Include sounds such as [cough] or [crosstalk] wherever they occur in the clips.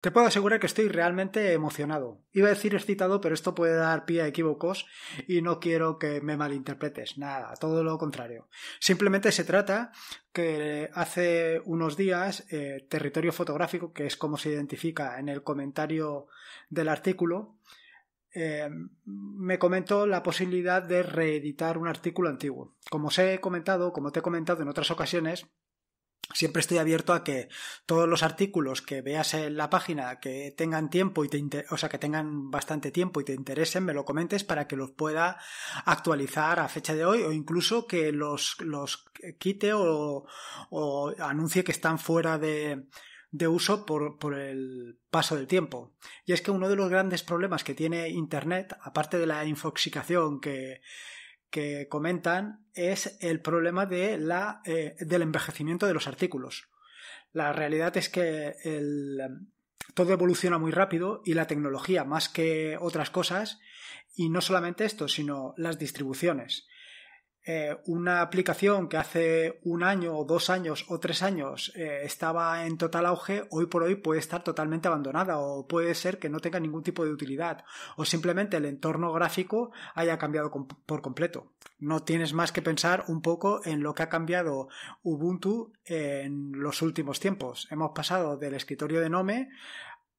Te puedo asegurar que estoy realmente emocionado. Iba a decir excitado, pero esto puede dar pie a equívocos y no quiero que me malinterpretes. Nada, todo lo contrario. Simplemente se trata que hace unos días eh, Territorio Fotográfico, que es como se identifica en el comentario del artículo, eh, me comentó la posibilidad de reeditar un artículo antiguo. Como os he comentado, como te he comentado en otras ocasiones, Siempre estoy abierto a que todos los artículos que veas en la página que tengan tiempo y te o sea, que tengan bastante tiempo y te interesen, me lo comentes para que los pueda actualizar a fecha de hoy o incluso que los, los quite o, o anuncie que están fuera de, de uso por, por, el paso del tiempo. Y es que uno de los grandes problemas que tiene Internet, aparte de la infoxicación que, que comentan es el problema de la, eh, del envejecimiento de los artículos. La realidad es que todo evoluciona muy rápido y la tecnología, más que otras cosas, y no solamente esto, sino las distribuciones. Eh, una aplicación que hace un año o dos años o tres años eh, estaba en total auge, hoy por hoy puede estar totalmente abandonada o puede ser que no tenga ningún tipo de utilidad o simplemente el entorno gráfico haya cambiado por completo. No tienes más que pensar un poco en lo que ha cambiado Ubuntu en los últimos tiempos. Hemos pasado del escritorio de Nome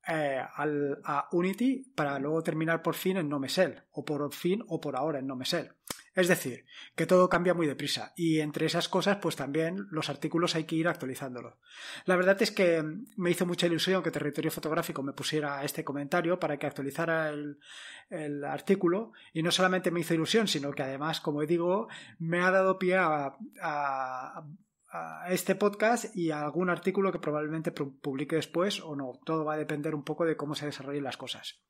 eh, a Unity para luego terminar por fin en Shell o por fin o por ahora en Shell es decir, que todo cambia muy deprisa y entre esas cosas pues también los artículos hay que ir actualizándolos. La verdad es que mm, me hizo mucha ilusión que Territorio Fotográfico me pusiera este comentario para que actualizara el, artículo y no solamente me hizo ilusión, sino que además, como digo, me ha dado pie a, a este podcast y a algún artículo que probablemente publique después o no. Todo va a depender un poco de cómo se desarrollen las cosas.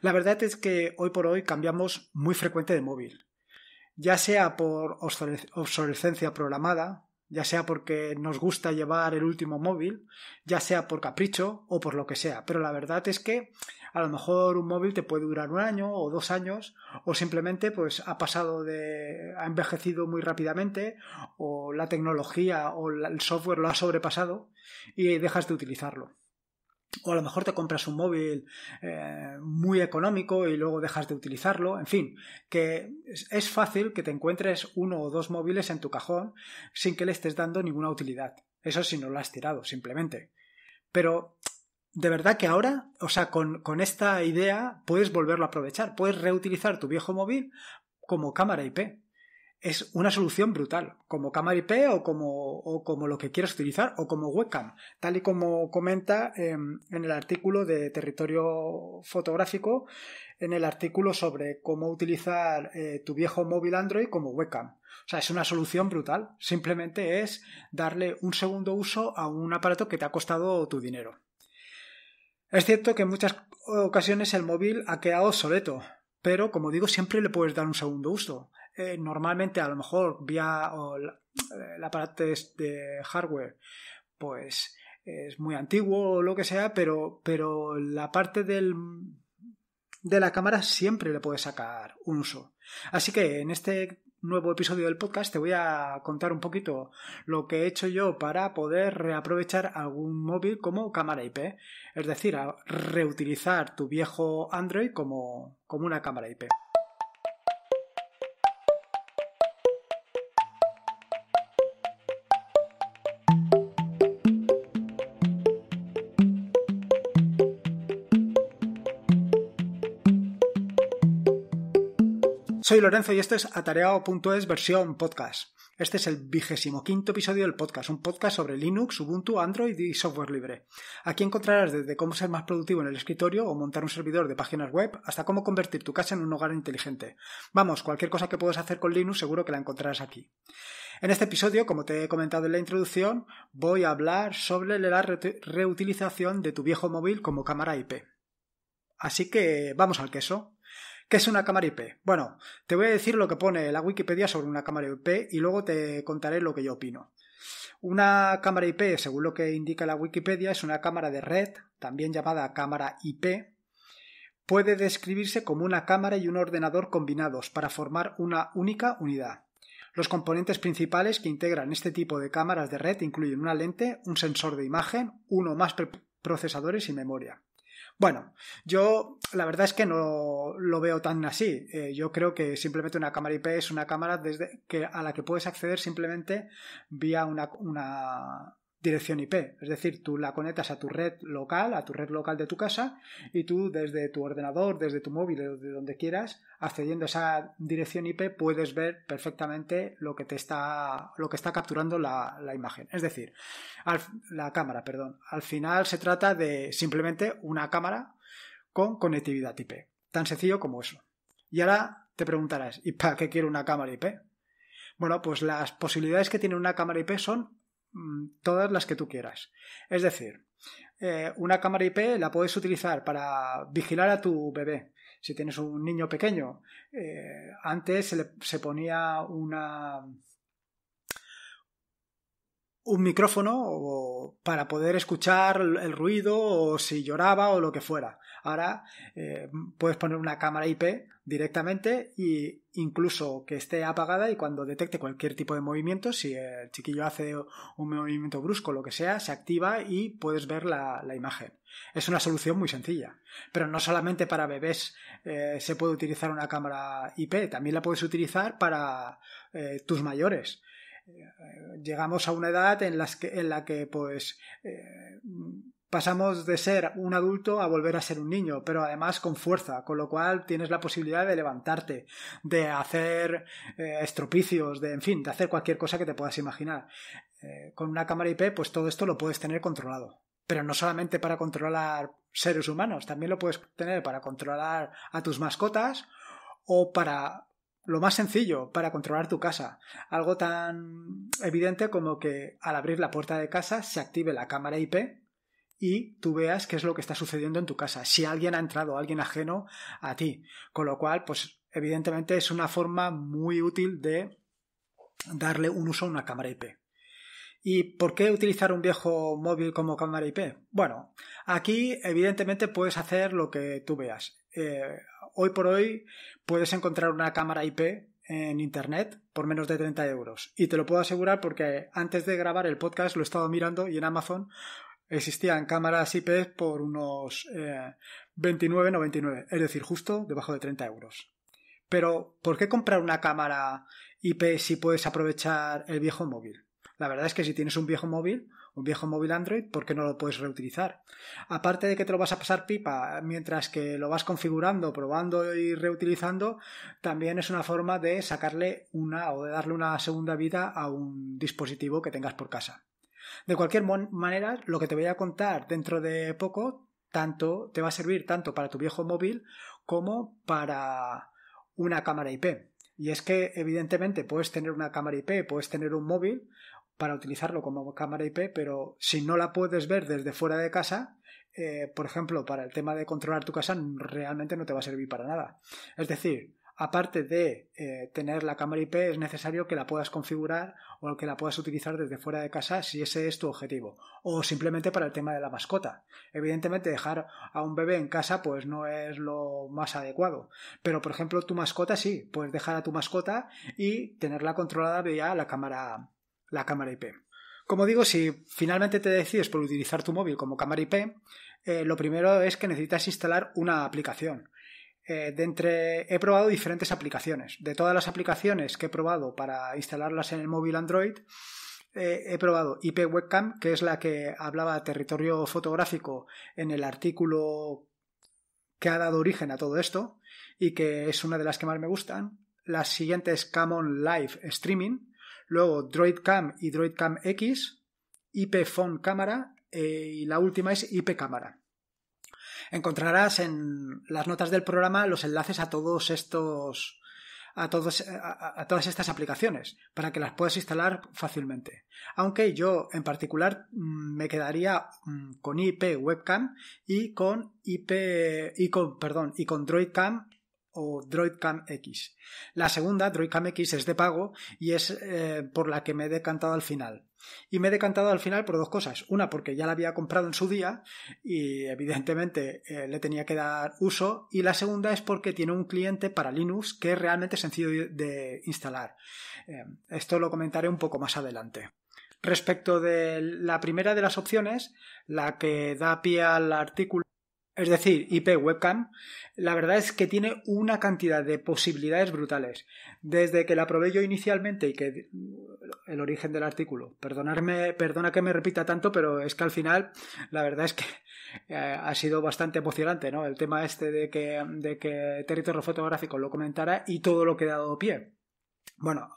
La verdad es que hoy por hoy cambiamos muy frecuente de móvil ya sea por obsolescencia programada, ya sea porque nos gusta llevar el último móvil, ya sea por capricho o por lo que sea. Pero la verdad es que a lo mejor un móvil te puede durar un año o dos años, o simplemente pues ha pasado de. ha envejecido muy rápidamente, o la tecnología o el software lo ha sobrepasado y dejas de utilizarlo o a lo mejor te compras un móvil eh, muy económico y luego dejas de utilizarlo, en fin, que es fácil que te encuentres uno o dos móviles en tu cajón sin que le estés dando ninguna utilidad. Eso si no lo has tirado, simplemente. Pero de verdad que ahora, o sea, con, con esta idea puedes volverlo a aprovechar, puedes reutilizar tu viejo móvil como cámara IP es una solución brutal, como Camaripé o como, lo que quieras utilizar o como webcam, tal y como comenta em, en el artículo de territorio fotográfico, en el artículo sobre cómo utilizar eh, tu viejo móvil Android como webcam. O sea, es una solución brutal, simplemente es darle un segundo uso a un aparato que te ha costado tu dinero. Es cierto que en muchas ocasiones el móvil ha quedado obsoleto, pero como digo, siempre le puedes dar un segundo uso. Eh, normalmente a lo mejor vía eh, la, parte de hardware, pues es muy antiguo o lo que sea, pero, pero la parte del, de la cámara siempre le puede sacar un uso. Así que en este nuevo episodio del podcast te voy a contar un poquito lo que he hecho yo para poder reaprovechar algún móvil como cámara IP. Es decir, reutilizar tu viejo Android como una cámara IP. Soy Lorenzo y esto es atareado.es versión podcast. Este es el vigésimo quinto episodio del podcast, un podcast sobre Linux, Ubuntu, Android y software libre. Aquí encontrarás desde cómo ser más productivo en el escritorio o montar un servidor de páginas web hasta cómo convertir tu casa en un hogar inteligente. Vamos, cualquier cosa que puedas hacer con Linux seguro que la encontrarás aquí. En este episodio, como te he comentado en la introducción, voy a hablar sobre la reutilización de tu viejo móvil como cámara IP. Así que vamos al queso. ¿Qué es una cámara IP? Bueno, te voy a decir lo que pone la Wikipedia sobre una cámara IP y luego te contaré lo que yo opino. Una cámara IP, según lo que indica la Wikipedia, es una cámara de red, también llamada cámara IP. Puede describirse como una cámara y un ordenador combinados para formar una única unidad. Los componentes principales que integran este tipo de cámaras de red incluyen una lente, un sensor de imagen, uno o más procesadores y memoria. Bueno, yo la verdad es que no lo veo tan así. Eh, yo creo que simplemente una cámara IP es una cámara desde que, a la que puedes acceder simplemente vía una, una dirección IP. Es decir, tú la conectas a tu red local, a tu red local de tu casa, y tú desde tu ordenador, desde tu móvil, de donde quieras, accediendo a esa dirección IP, puedes ver perfectamente lo que te está, lo que está capturando la, imagen. Es decir, la cámara, perdón. Al final se trata de simplemente una cámara con conectividad IP. Tan sencillo como eso. Y ahora te preguntarás, ¿y para qué quiero una cámara IP? Bueno, pues las posibilidades que tiene una cámara IP son Mm, todas las que tú quieras. Es decir, eh, una cámara IP la puedes utilizar para vigilar a tu bebé. Si tienes un niño pequeño, eh, antes se, le, se ponía una, un micrófono para poder escuchar el ruido o si lloraba o lo que fuera. Ahora eh, puedes poner una cámara IP directamente e incluso que esté apagada y cuando detecte cualquier tipo de movimiento, si el chiquillo hace un movimiento brusco o lo que sea, se activa y puedes ver la, imagen. Es una solución muy sencilla. Pero no solamente para bebés eh, se puede utilizar una cámara IP, también la puedes utilizar para eh, tus mayores llegamos a una edad en, la que pues eh, pasamos de ser un adulto a volver a ser un niño, pero además con fuerza, con lo cual tienes la posibilidad de levantarte, de hacer eh, estropicios, de en fin, de hacer cualquier cosa que te puedas imaginar. Eh, con una cámara IP, pues todo esto lo puedes tener controlado. Pero no solamente para controlar seres humanos, también lo puedes tener para controlar a tus mascotas o para lo más sencillo para controlar tu casa. Algo tan evidente como que al abrir la puerta de casa se active la cámara IP y tú veas qué es lo que está sucediendo en tu casa, si alguien ha entrado, alguien ajeno a ti. Con lo cual, pues evidentemente es una forma muy útil de darle un uso a una cámara IP. ¿Y por qué utilizar un viejo móvil como cámara IP? Bueno, aquí evidentemente puedes hacer lo que tú veas. Eh, hoy por hoy puedes encontrar una cámara IP en internet por menos de 30 euros. Y te lo puedo asegurar porque antes de grabar el podcast lo he estado mirando y en Amazon existían cámaras IP por unos eh, 29,99, es decir, justo debajo de 30 euros. Pero, ¿por qué comprar una cámara IP si puedes aprovechar el viejo móvil? La verdad es que si tienes un viejo móvil, un viejo móvil Android, porque no lo puedes reutilizar? Aparte de que te lo vas a pasar pipa mientras que lo vas configurando, probando y reutilizando, también es una forma de sacarle una o de darle una segunda vida a un dispositivo que tengas por casa. De cualquier manera, lo que te voy a contar dentro de poco, tanto te va a servir tanto para tu viejo móvil como para una cámara IP. Y es que, evidentemente, puedes tener una cámara IP, puedes tener un móvil para utilizarlo como cámara IP, pero si no la puedes ver desde fuera de casa, eh, por ejemplo, para el tema de controlar tu casa, realmente no te va a servir para nada. Es decir, aparte de eh, tener la cámara IP, es necesario que la puedas configurar o que la puedas utilizar desde fuera de casa si ese es tu objetivo. O simplemente para el tema de la mascota. Evidentemente, dejar a un bebé en casa, pues no es lo más adecuado. Pero, por ejemplo, tu mascota sí, puedes dejar a tu mascota y tenerla controlada vía la cámara la cámara IP. Como digo, si finalmente te decides por utilizar tu móvil como cámara IP, eh, lo primero es que necesitas instalar una aplicación. Eh, de entre, he probado diferentes aplicaciones. De todas las aplicaciones que he probado para instalarlas en el móvil Android, eh, he probado IP Webcam, que es la que hablaba territorio fotográfico en el artículo que ha dado origen a todo esto y que es una de las que más me gustan. Las siguientes, Camon Live Streaming, Luego DroidCam y DroidCam X, IP Phone Cámara eh, y la última es IP Cámara. Encontrarás en las notas del programa los enlaces a todos estos a, todos, a, todas estas aplicaciones para que las puedas instalar fácilmente. Aunque yo en particular mm, me quedaría mm, con IP Webcam y con IP y perdón y con DroidCam o DroidCam X. La segunda, DroidCam X, es de pago y es eh, por la que me he decantado al final. Y me he decantado al final por dos cosas. Una, porque ya la había comprado en su día y evidentemente eh, le tenía que dar uso. Y la segunda es porque tiene un cliente para Linux que es realmente sencillo de instalar. Eh, esto lo comentaré un poco más adelante. Respecto de la primera de las opciones, la que da pie al artículo es decir, IP webcam, la verdad es que tiene una cantidad de posibilidades brutales. Desde que la probé yo inicialmente y que el origen del artículo, perdonarme, perdona que me repita tanto, pero es que al final la verdad es que eh, ha sido bastante emocionante, ¿no? El tema este de que, de que territorio fotográfico lo comentara y todo lo que ha dado pie. Bueno,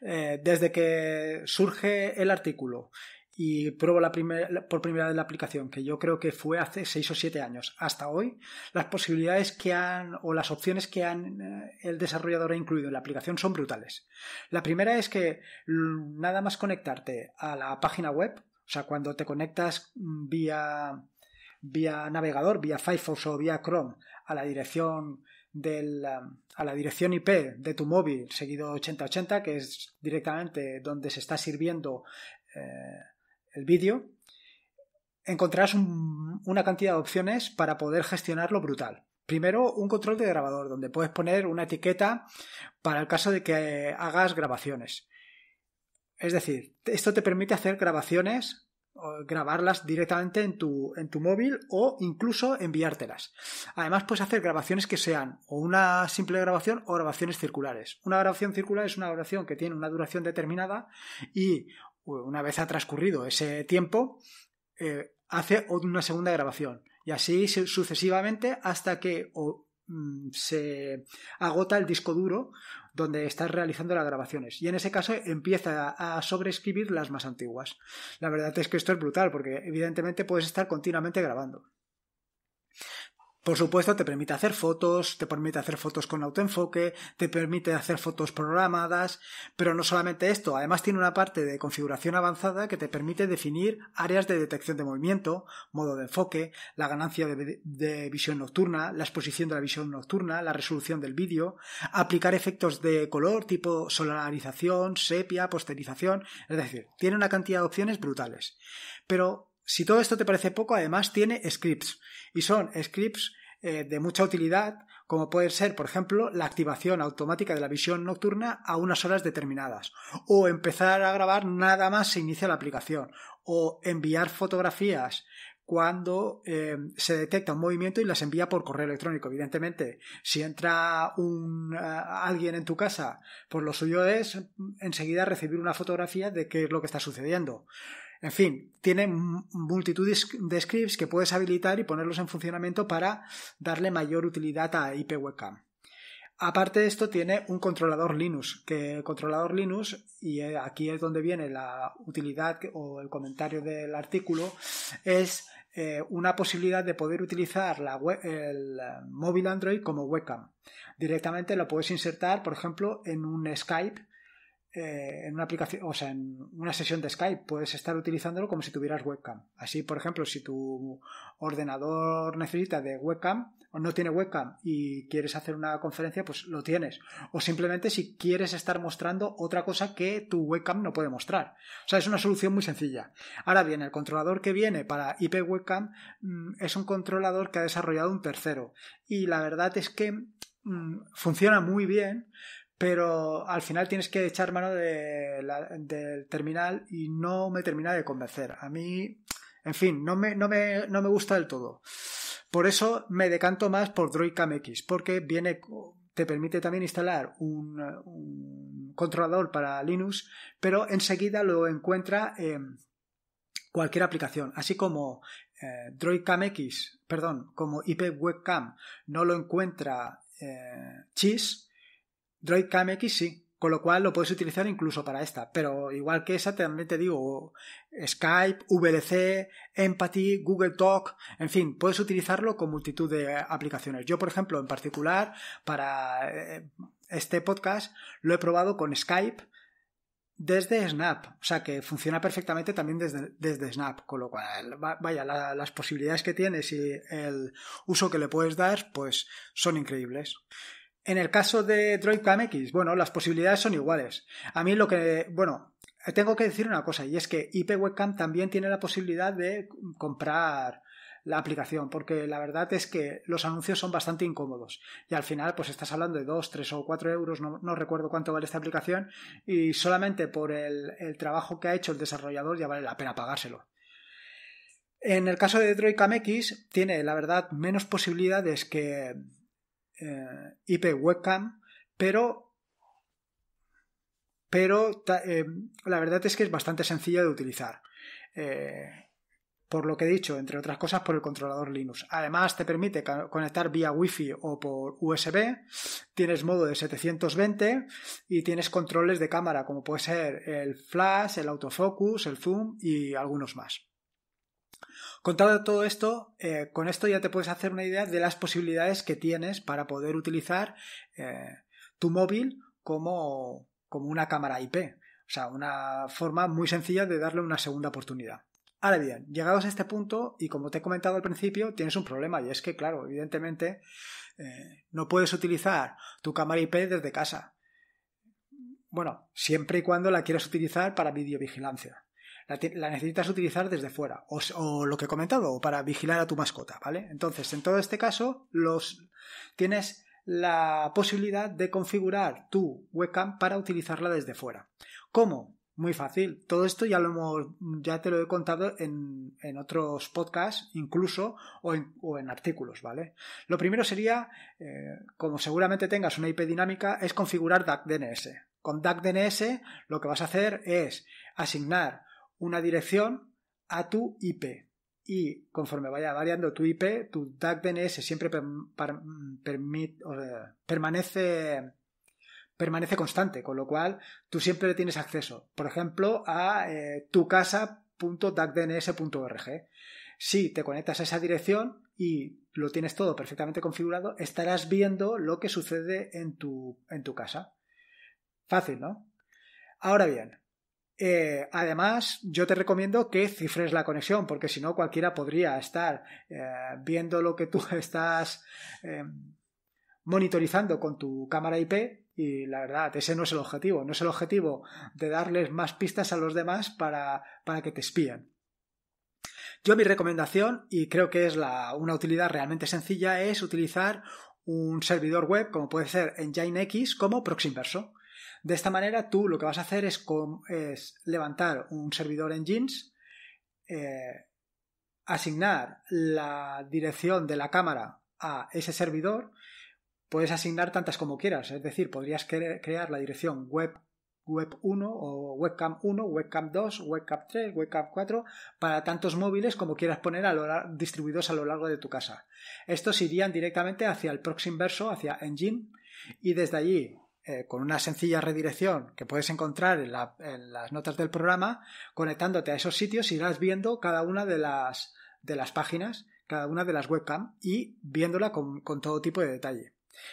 eh, desde que surge el artículo, y pruebo la primer, por primera vez la aplicación, que yo creo que fue hace 6 o 7 años, hasta hoy, las posibilidades que han o las opciones que han eh, el desarrollador ha incluido en la aplicación son brutales. La primera es que mm, nada más conectarte a la página web, o sea, cuando te conectas mm, vía vía navegador, vía Firefox o vía Chrome a la dirección del, a la dirección IP de tu móvil seguido 8080, que es directamente donde se está sirviendo eh, el vídeo, encontrarás una cantidad de opciones para poder gestionarlo brutal. Primero, un control de grabador, donde puedes poner una etiqueta para el caso de que hagas grabaciones. Es decir, esto te permite hacer grabaciones, grabarlas directamente en tu, en tu móvil o incluso enviártelas. Además, puedes hacer grabaciones que sean o una simple grabación o grabaciones circulares. Una grabación circular es una grabación que tiene una duración determinada y una vez ha transcurrido ese tiempo, eh, hace una segunda grabación. Y así sucesivamente hasta que mm, se agota el disco duro donde estás realizando las grabaciones. Y en ese caso empieza a sobreescribir las más antiguas. La verdad es que esto es brutal porque evidentemente puedes estar continuamente grabando. Por supuesto, te permite hacer fotos, te permite hacer fotos con autoenfoque, te permite hacer fotos programadas, pero no solamente esto, además tiene una parte de configuración avanzada que te permite definir áreas de detección de movimiento, modo de enfoque, la ganancia de, visión nocturna, la exposición de la visión nocturna, la resolución del vídeo, aplicar efectos de color tipo solarización, sepia, posterización, es decir, tiene una cantidad de opciones brutales. Pero si todo esto te parece poco, además tiene scripts. Y son scripts eh, de mucha utilidad, como puede ser, por ejemplo, la activación automática de la visión nocturna a unas horas determinadas, o empezar a grabar nada más se inicia la aplicación, o enviar fotografías cuando em, se detecta un movimiento y las envía por correo electrónico. Evidentemente, si entra un, eh, alguien en tu casa, pues lo suyo es mm, enseguida recibir una fotografía de qué es lo que está sucediendo. En fin, tiene multitud de scripts que puedes habilitar y ponerlos en funcionamiento para darle mayor utilidad a IP Webcam. Aparte de esto, tiene un controlador Linux, que el controlador Linux, y eh, aquí es donde viene la utilidad o el comentario del artículo, es eh, una posibilidad de poder utilizar la web, el eh, móvil Android como webcam. Directamente lo puedes insertar, por ejemplo, en un Skype eh, en una aplicación, o sea, en una sesión de Skype, puedes estar utilizándolo como si tuvieras webcam. Así, por ejemplo, si tu ordenador necesita de webcam o no tiene webcam y quieres hacer una conferencia, pues lo tienes. O simplemente si quieres estar mostrando otra cosa que tu webcam no puede mostrar. O sea, es una solución muy sencilla. Ahora bien, el controlador que viene para IP webcam mm, es un controlador que ha desarrollado un tercero. Y la verdad es que mm, funciona muy bien pero al final tienes que echar mano del terminal y no me termina de convencer. A mí, en fin, no me, no me, gusta del todo. Por eso me decanto más por DroidCam X, porque viene, te permite también instalar un, controlador para Linux, pero enseguida lo encuentra en cualquier aplicación, así como eh, X, perdón, como IP Webcam no lo encuentra eh, Chis, Cheese, Droid X sí, con lo cual lo puedes utilizar incluso para esta, pero igual que esa también te digo Skype, VLC, Empathy, Google Talk, en fin, puedes utilizarlo con multitud de aplicaciones. Yo, por ejemplo, en particular, para eh, este podcast lo he probado con Skype desde Snap, o sea que funciona perfectamente también desde, Snap, con lo cual, vaya, las posibilidades que tienes y el uso que le puedes dar, pues son increíbles. En el caso de Droid X, bueno, las posibilidades son iguales. A mí lo que, bueno, tengo que decir una cosa y es que IP Webcam también tiene la posibilidad de comprar la aplicación, porque la verdad es que los anuncios son bastante incómodos y al final pues estás hablando de 2, 3 o 4 euros, no, recuerdo cuánto vale esta aplicación y solamente por el, trabajo que ha hecho el desarrollador ya vale la pena pagárselo. En el caso de Droid X, tiene la verdad menos posibilidades que, eh, IP webcam, pero, pero eh, la verdad es que es bastante sencilla de utilizar. Eh, por lo que he dicho, entre otras cosas, por el controlador Linux. Además, te permite conectar vía Wi-Fi o por USB, tienes modo de 720 y tienes controles de cámara, como puede ser el flash, el autofocus, el zoom y algunos más. Contado todo esto, eh, con esto ya te puedes hacer una idea de las posibilidades que tienes para poder utilizar eh, tu móvil como, una cámara IP. O sea, una forma muy sencilla de darle una segunda oportunidad. Ahora bien, llegados a este punto, y como te he comentado al principio, tienes un problema, y es que, claro, evidentemente, eh, no puedes utilizar tu cámara IP desde casa. Bueno, siempre y cuando la quieras utilizar para videovigilancia la, necesitas utilizar desde fuera, o, lo que he comentado, o para vigilar a tu mascota, ¿vale? Entonces, en todo este caso, los, tienes la posibilidad de configurar tu webcam para utilizarla desde fuera. ¿Cómo? Muy fácil. Todo esto ya lo hemos, ya te lo he contado en, en otros podcasts, incluso, o en, artículos, ¿vale? Lo primero sería, eh, como seguramente tengas una IP dinámica, es configurar DAC DNS. Con DAC DNS lo que vas a hacer es asignar una dirección a tu IP. Y conforme vaya variando tu IP, tu tag DNS siempre permanece, permanece constante, con lo cual tú siempre tienes acceso, por ejemplo, a eh, tu casa.DACDNS.org. Si te conectas a esa dirección y lo tienes todo perfectamente configurado, estarás viendo lo que sucede en tu, en tu casa. Fácil, ¿no? Ahora bien, eh, además, yo te recomiendo que cifres la conexión, porque si no, cualquiera podría estar eh, viendo lo que tú [laughs] estás eh, monitorizando con tu cámara IP. Y la verdad, ese no es el objetivo. No es el objetivo de darles más pistas a los demás para, que te espían. Yo mi recomendación, y creo que es una utilidad realmente sencilla, es utilizar un servidor web como puede ser en Nginx como inverso de esta manera tú lo que vas a hacer es, levantar un servidor en jeans, eh, asignar la dirección de la cámara a ese servidor, puedes asignar tantas como quieras, es decir, podrías crear la dirección web web 1 o webcam 1, webcam 2, webcam 3, webcam 4, para tantos móviles como quieras poner a distribuidos a lo largo de tu casa. Estos irían directamente hacia el proxy inverso, hacia Engine, y desde allí eh, con una sencilla redirección que puedes encontrar en, las notas del programa, conectándote a esos sitios irás viendo cada una de las, de las páginas, cada una de las webcam y viéndola con, todo tipo de detalle.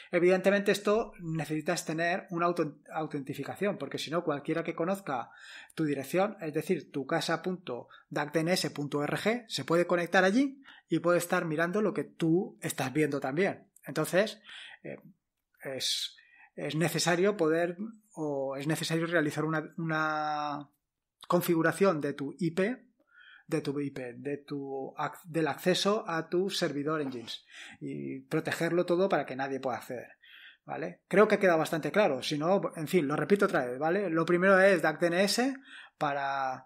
Evidentemente esto necesitas tener una autentificación, porque si no cualquiera que conozca tu dirección, es decir, tu casa.dactns.org, se puede conectar allí y puede estar mirando lo que tú estás viendo también. Entonces, eh, es, es necesario poder o es necesario realizar una, una configuración de tu IP, de tu IP, de tu, del acceso a tu servidor Engines y protegerlo todo para que nadie pueda acceder. ¿Vale? Creo que queda bastante claro. Si no, en fin, lo repito otra vez, ¿vale? Lo primero es DAC DNS para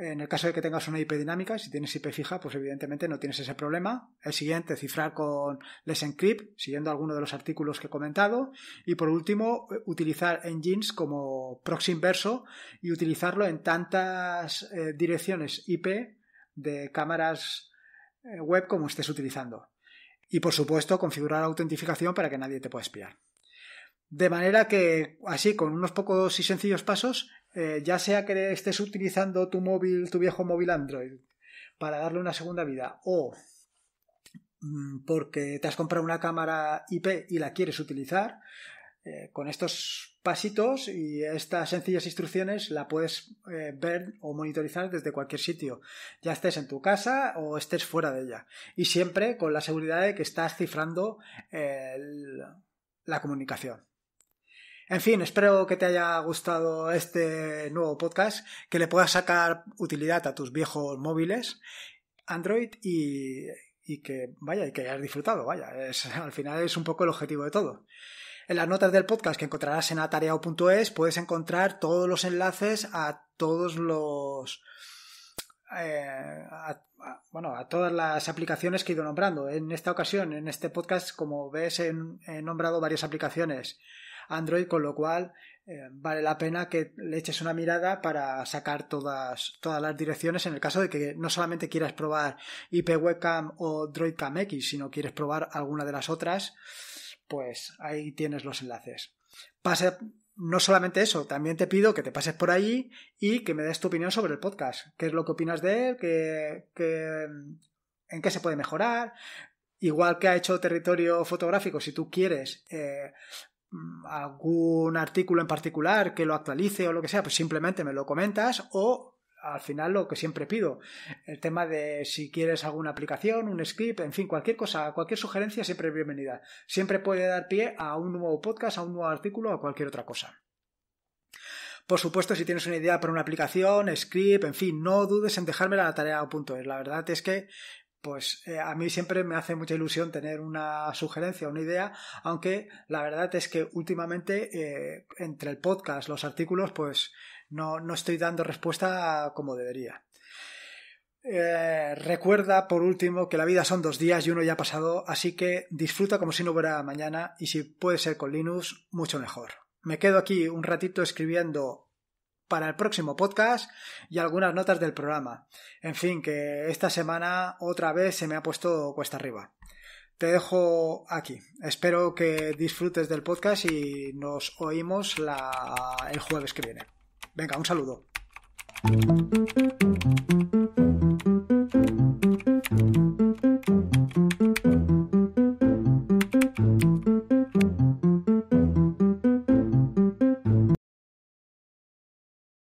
en el caso de que tengas una IP dinámica, si tienes IP fija, pues evidentemente no tienes ese problema. El siguiente, cifrar con les encrypt, siguiendo alguno de los artículos que he comentado. Y por último, eh, utilizar engines como proxy inverso y utilizarlo en tantas eh, direcciones IP de cámaras eh, web como estés utilizando. Y por supuesto, configurar autentificación para que nadie te pueda espiar. De manera que, así, con unos pocos y sencillos pasos, eh, ya sea que estés utilizando tu móvil, tu viejo móvil Android, para darle una segunda vida, o mm, porque te has comprado una cámara IP y la quieres utilizar, eh, con estos pasitos y estas sencillas instrucciones la puedes eh, ver o monitorizar desde cualquier sitio, ya estés en tu casa o estés fuera de ella. Y siempre con la seguridad de que estás cifrando la comunicación. En fin, espero que te haya gustado este nuevo podcast, que le puedas sacar utilidad a tus viejos móviles Android y, que vaya, y que hayas disfrutado, vaya, [laughs] al final es un poco el objetivo de todo. En las notas del podcast que encontrarás en atareado.es puedes encontrar todos los enlaces a todos los eh, bueno, a todas las aplicaciones que he ido nombrando. En esta ocasión, en este podcast, como ves, he nombrado varias aplicaciones. Android, con lo cual eh, vale la pena que le eches una mirada para sacar todas, todas las direcciones en el caso de que no solamente quieras probar IP Webcam o DroidCam X, sino quieres probar alguna de las otras, pues ahí tienes los enlaces. Pase, no solamente eso, también te pido que te pases por ahí y que me des tu opinión sobre el podcast. ¿Qué es lo que opinas de él? ¿Qué, en qué se puede mejorar? Igual que ha hecho territorio fotográfico, si tú quieres eh, Mm, algún artículo en particular que lo actualice o lo que sea, pues simplemente me lo comentas o al final lo que siempre pido, el tema de si quieres alguna aplicación, un script, en fin, cualquier cosa, cualquier sugerencia siempre es bienvenida. Siempre puede dar pie a un nuevo podcast, a un nuevo artículo, a cualquier otra cosa. Por supuesto, si tienes una idea para una aplicación, script, en fin, no dudes en dejármela a tarea.es. La verdad es que pues eh, a mí siempre me hace mucha ilusión tener una sugerencia, una idea, aunque la verdad es que últimamente eh, entre el podcast, los artículos, pues no, no estoy dando respuesta como debería. Eh, recuerda por último que la vida son dos días y uno ya ha pasado, así que disfruta como si no hubiera mañana y si puede ser con Linux, mucho mejor. Me quedo aquí un ratito escribiendo para el próximo podcast y algunas notas del programa. En fin, que esta semana otra vez se me ha puesto cuesta arriba. Te dejo aquí. Espero que disfrutes del podcast y nos oímos el jueves que viene. Venga, un saludo.